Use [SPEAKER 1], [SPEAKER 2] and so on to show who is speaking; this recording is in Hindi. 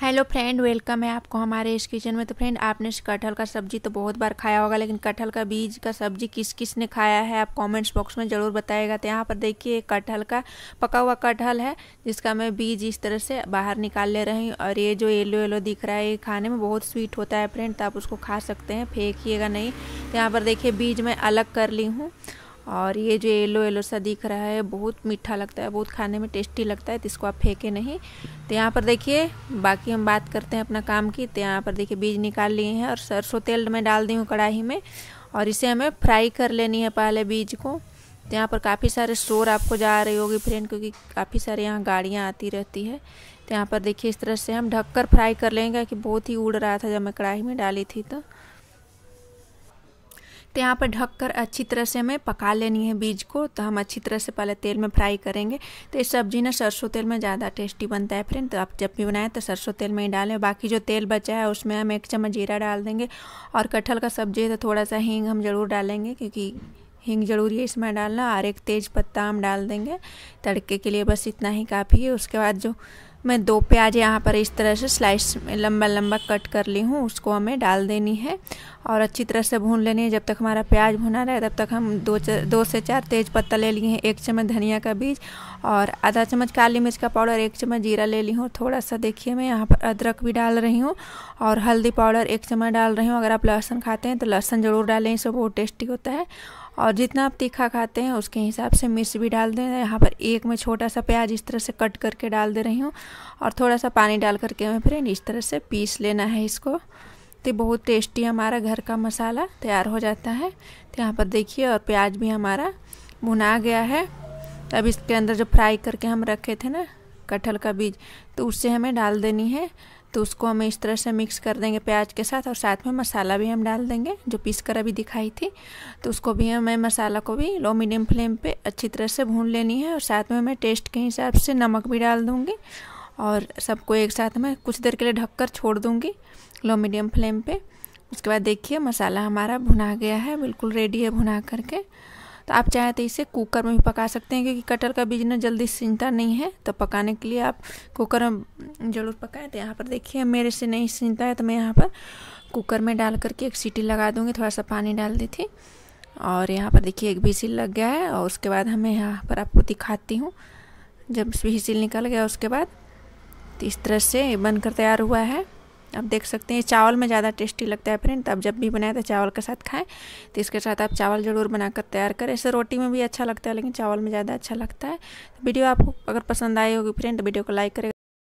[SPEAKER 1] हेलो फ्रेंड वेलकम है आपको हमारे इस किचन में तो फ्रेंड आपने कटहल का सब्जी तो बहुत बार खाया होगा लेकिन कटहल का बीज का सब्जी किस किस ने खाया है आप कमेंट्स बॉक्स में ज़रूर बताएगा तो यहाँ पर देखिए कटहल का पका हुआ कटहल है जिसका मैं बीज इस तरह से बाहर निकाल ले रही हूँ और ये जो येलो येलो दिख रहा है ये खाने में बहुत स्वीट होता है फ्रेंड तो आप उसको खा सकते हैं फेंकिएगा नहीं तो यहाँ पर देखिए बीज मैं अलग कर ली हूँ और ये जो येलो येलो सा दिख रहा है बहुत मीठा लगता है बहुत खाने में टेस्टी लगता है तो इसको आप फेंके नहीं तो यहाँ पर देखिए बाकी हम बात करते हैं अपना काम की तो यहाँ पर देखिए बीज निकाल लिए हैं और सरसों तेल मैं डाल दी हूँ कढ़ाई में और इसे हमें फ्राई कर लेनी है पहले बीज को तो यहाँ पर काफ़ी सारे स्टोर आपको जा रही होगी फ्रेंड क्योंकि काफ़ी सारे यहाँ गाड़ियाँ आती रहती है तो यहाँ पर देखिए इस तरह से हम ढककर फ्राई कर लेंगे कि बहुत ही उड़ रहा था जब मैं कढ़ाई में डाली थी तो तो यहाँ पर ढककर अच्छी तरह से हमें पका लेनी है बीज को तो हम अच्छी तरह से पहले तेल में फ्राई करेंगे तो इस सब्जी ना सरसों तेल में ज़्यादा टेस्टी बनता है फ्रेंड तो आप जब भी बनाएं तो सरसों तेल में ही डालें बाकी जो तेल बचा है उसमें हम एक चम्मच जीरा डाल देंगे और कटहल का सब्जी है तो थोड़ा सा हींग हम ज़रूर डालेंगे क्योंकि हींग जरूरी है इसमें डालना और एक तेज़ पत्ता हम डाल देंगे तड़के के लिए बस इतना ही काफ़ी है उसके बाद जो मैं दो प्याज यहाँ पर इस तरह से स्लाइस में लंबा लंबा कट कर ली हूँ उसको हमें डाल देनी है और अच्छी तरह से भून लेनी है जब तक हमारा प्याज भुना रहे तब तक हम दो दो से चार तेज पत्ता ले लिए हैं एक चम्मच धनिया का बीज और आधा चम्मच काली मिर्च का पाउडर एक चम्मच जीरा ले ली हूँ थोड़ा सा देखिए मैं यहाँ पर अदरक भी डाल रही हूँ और हल्दी पाउडर एक चम्मच डाल रही हूँ अगर आप लहसुन खाते हैं तो लहसुन ज़रूर डालें इससे बहुत टेस्टी होता है और जितना आप तीखा खाते हैं उसके हिसाब से मिर्च भी डाल दें यहाँ पर एक में छोटा सा प्याज इस तरह से कट करके डाल दे रही हूँ और थोड़ा सा पानी डाल करके हमें फ्रेंड इस तरह से पीस लेना है इसको तो बहुत टेस्टी हमारा घर का मसाला तैयार हो जाता है तो यहाँ पर देखिए और प्याज भी हमारा भुना गया है अब इसके अंदर जो फ्राई करके हम रखे थे ना कटहल का बीज तो उससे हमें डाल देनी है तो उसको हम इस तरह से मिक्स कर देंगे प्याज के साथ और साथ में मसाला भी हम डाल देंगे जो पीस कर अभी दिखाई थी तो उसको भी हमें मसाला को भी लो मीडियम फ्लेम पे अच्छी तरह से भून लेनी है और साथ में मैं टेस्ट के हिसाब से नमक भी डाल दूँगी और सबको एक साथ में कुछ देर के लिए ढककर छोड़ दूँगी लो मीडियम फ्लेम पर उसके बाद देखिए मसाला हमारा भुना गया है बिल्कुल रेडी है भुना करके तो आप चाहें तो इसे कुकर में भी पका सकते हैं क्योंकि कटहल का बीज ना जल्दी सिंचता नहीं है तो पकाने के लिए आप कुकर में ज़रूर पकाएं तो यहाँ पर देखिए मेरे से नहीं सिंचता है तो मैं यहाँ पर कुकर में डाल करके एक सीटी लगा दूँगी थोड़ा सा पानी डाल दी थी और यहाँ पर देखिए एक भी लग गया है और उसके बाद हमें यहाँ पर आपको दिखाती हूँ जब भी निकल गया उसके बाद तो इस तरह से बनकर तैयार हुआ है आप देख सकते हैं चावल में ज़्यादा टेस्टी लगता है फ्रेंड आप जब भी बनाए तो चावल के साथ खाएं तो इसके साथ आप चावल ज़रूर बनाकर तैयार करें ऐसे रोटी में भी अच्छा लगता है लेकिन चावल में ज़्यादा अच्छा लगता है वीडियो आपको अगर पसंद आई होगी फ्रेंड तो वीडियो को लाइक करें